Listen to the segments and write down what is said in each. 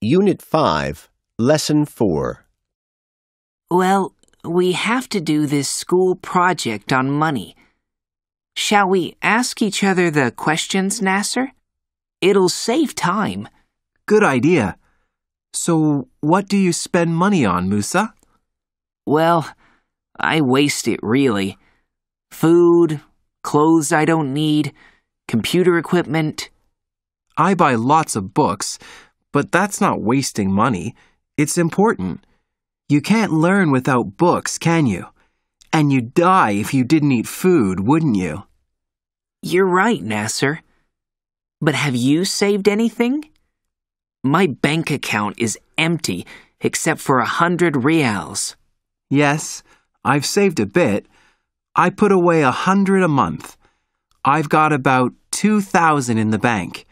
Unit 5, Lesson 4. Well, we have to do this school project on money. Shall we ask each other the questions, Nasser? It'll save time. Good idea. So, what do you spend money on, Musa? Well, I waste it, really. Food, clothes I don't need, computer equipment. I buy lots of books, but that's not wasting money. It's important. You can't learn without books, can you? And you'd die if you didn't eat food, wouldn't you? You're right, Nasser. But have you saved anything? My bank account is empty except for a hundred reals. Yes, I've saved a bit. I put away a hundred a month. I've got about two thousand in the bank.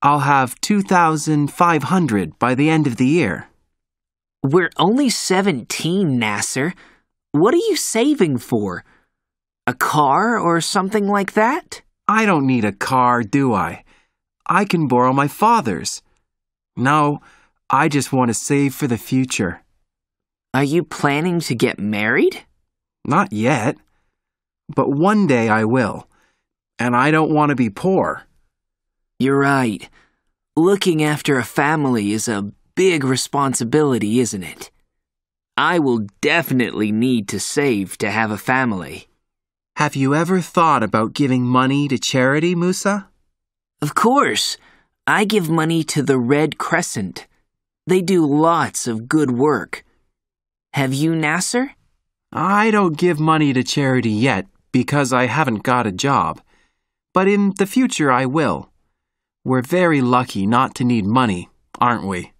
I'll have 2,500 by the end of the year. We're only 17, Nasser. What are you saving for? A car or something like that? I don't need a car, do I? I can borrow my father's. No, I just want to save for the future. Are you planning to get married? Not yet. But one day I will. And I don't want to be poor. You're right. Looking after a family is a big responsibility, isn't it? I will definitely need to save to have a family. Have you ever thought about giving money to charity, Musa? Of course. I give money to the Red Crescent. They do lots of good work. Have you, Nasser? I don't give money to charity yet because I haven't got a job. But in the future I will. We're very lucky not to need money, aren't we?